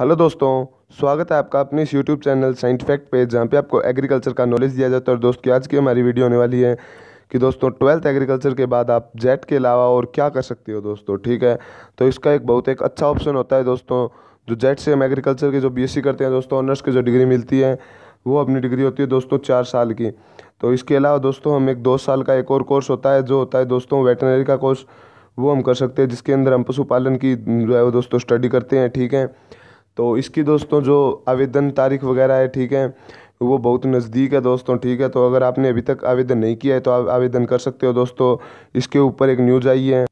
hello दोस्तों स्वागत है आपका अपने इस यूट्यूब चैनल साइंटिफैक्ट पे जहाँ पे आपको एग्रीकल्चर का नॉलेज दिया जाता है और दोस्तों आज की हमारी वीडियो होने वाली है कि दोस्तों ट्वेल्थ एग्रीकल्चर के बाद आप जेट के अलावा और क्या कर सकते हो दोस्तों ठीक है तो इसका एक बहुत एक अच्छा ऑप्शन होता है दोस्तों जो जेट से हम एग्रीकल्चर के जो बी करते हैं दोस्तों ऑनर्स की जो डिग्री मिलती है वो अपनी डिग्री होती है दोस्तों चार साल की तो इसके अलावा दोस्तों हम एक दो साल का एक और कोर्स होता है जो होता है दोस्तों वेटनरी का कोर्स वो हम कर सकते हैं जिसके अंदर हम पशुपालन की जो है वो दोस्तों स्टडी करते हैं ठीक है तो इसकी दोस्तों जो आवेदन तारीख वगैरह है ठीक है वो बहुत नज़दीक है दोस्तों ठीक है तो अगर आपने अभी तक आवेदन नहीं किया है तो आप आवेदन कर सकते हो दोस्तों इसके ऊपर एक न्यूज़ आई है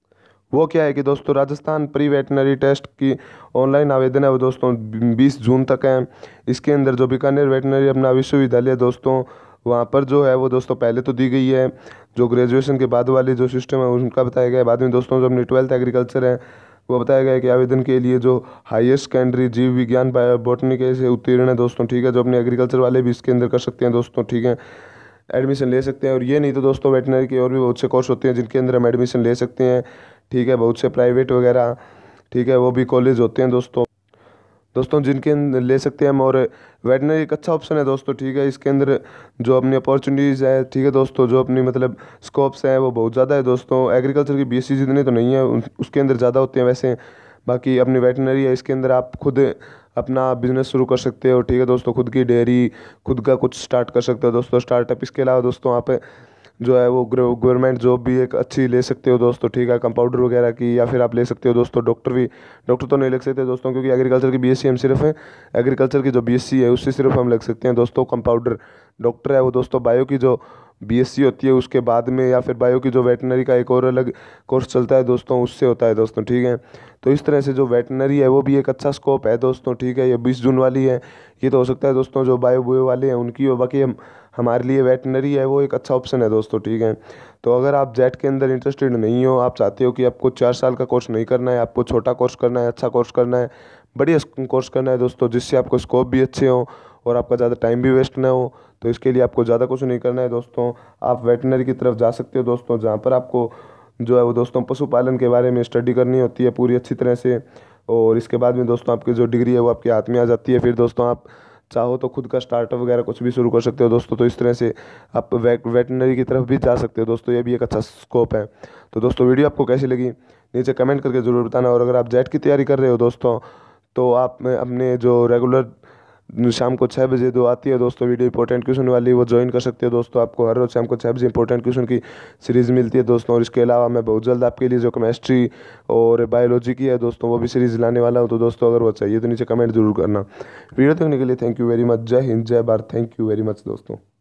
वो क्या है कि दोस्तों राजस्थान प्री वेटनरी टेस्ट की ऑनलाइन आवेदन है वो दोस्तों 20 जून तक है इसके अंदर जो बीकानेर वेटनरी अपना विश्वविद्यालय दोस्तों वहाँ पर जो है वो दोस्तों पहले तो दी गई है जो ग्रेजुएशन के बाद वाली जो सिस्टम है उनका बताया गया है बाद में दोस्तों जो अपनी ट्वेल्थ एग्रीकल्चर है वो बताया गया कि आवेदन के लिए जो हायर सेकेंडरी जीव विज्ञान बायोबोटनी कैसे से उत्तीर्ण है दोस्तों ठीक है जो अपने एग्रीकल्चर वाले भी इसके अंदर कर सकते हैं दोस्तों ठीक है एडमिशन ले सकते हैं और ये नहीं तो दोस्तों वेटनरी के और भी बहुत से कोर्स होते हैं जिनके अंदर हम एडमिशन ले सकते हैं ठीक है बहुत से प्राइवेट वगैरह ठीक है वो भी कॉलेज होते हैं दोस्तों दोस्तों जिनके ले सकते हैं हम और वेटनरी एक अच्छा ऑप्शन है दोस्तों ठीक है इसके अंदर जो अपनी अपॉर्चुनिटीज़ है ठीक है दोस्तों जो अपनी मतलब स्कोप्स हैं वो बहुत ज़्यादा है दोस्तों एग्रीकल्चर की बीएससी जितने तो नहीं है उसके अंदर ज़्यादा होते हैं वैसे बाकी अपनी वेटनरी है इसके अंदर आप खुद अपना बिजनेस शुरू कर सकते हो ठीक है दोस्तों खुद की डेयरी खुद का कुछ स्टार्ट कर सकते हो दोस्तों स्टार्टअप इसके अलावा दोस्तों आप जो है वो गवर्नमेंट जॉब भी एक अच्छी ले सकते हो दोस्तों ठीक है कंपाउंडर वगैरह की या फिर आप ले सकते हो दोस्तों डॉक्टर भी डॉक्टर तो नहीं लग सकते दोस्तों क्योंकि एग्रीकल्चर की बी हम सिर्फ हैं एग्रीकल्चर की जो बी है उससे सिर्फ हम लग सकते हैं दोस्तों कंपाउंडर डॉक्टर है वो दोस्तों बायो की जो बी एस सी होती है उसके बाद में या फिर बायो की जो वेटनरी का एक और अलग कोर्स चलता है दोस्तों उससे होता है दोस्तों ठीक है तो इस तरह से जो वेटनरी है वो भी एक अच्छा स्कोप है दोस्तों ठीक है ये बीस जून वाली है ये तो हो सकता है दोस्तों जो बायो बुयो वाले हैं उनकी हो बाकी हम हमारे लिए वेटनरी है वो एक अच्छा ऑप्शन है दोस्तों ठीक है तो अगर आप जेट के अंदर इंटरेस्टेड नहीं हो आप चाहते हो कि आपको चार साल का कोर्स नहीं करना है आपको छोटा कोर्स करना है अच्छा कोर्स करना है बढ़िया कोर्स करना है दोस्तों जिससे आपको स्कोप भी अच्छे हों और आपका ज़्यादा टाइम भी वेस्ट ना हो तो इसके लिए आपको ज़्यादा कुछ नहीं करना है दोस्तों आप वेटनरी की तरफ जा सकते हो दोस्तों जहाँ पर आपको जो है वो दोस्तों पशुपालन के बारे में स्टडी करनी होती है पूरी अच्छी तरह से और इसके बाद में दोस्तों आपकी जो डिग्री है वो आपके हाथ में आ जाती है फिर दोस्तों आप चाहो तो खुद का स्टार्टअप वगैरह कुछ भी शुरू कर सकते हो दोस्तों तो इस तरह से आप वे वेटनरी की तरफ भी जा सकते हो दोस्तों ये भी एक अच्छा स्कोप है तो दोस्तों वीडियो आपको कैसी लगी नीचे कमेंट करके ज़रूर बताना और अगर आप जेट की तैयारी कर रहे हो दोस्तों तो आप अपने जो रेगुलर शाम को छः बजे दो आती है दोस्तों वीडियो इंपॉर्टेंट क्वेश्चन वाली वो ज्वाइन कर सकते हो दोस्तों आपको हर रोज़ शाम को छः बजे इंपॉर्टेंट क्वेश्चन की सीरीज़ मिलती है दोस्तों और इसके अलावा मैं बहुत जल्द आपके लिए जो केमिस्ट्री और बायोलॉजी की है दोस्तों वो भी सीरीज़ लाने वाला हूँ तो दोस्तों अगर वो चाहिए तो नीचे कमेंट जरूर करना वीडियो देखने के लिए थैंक यू वेरी मच जय हिंद जय Bharat thank you very much दोस्तों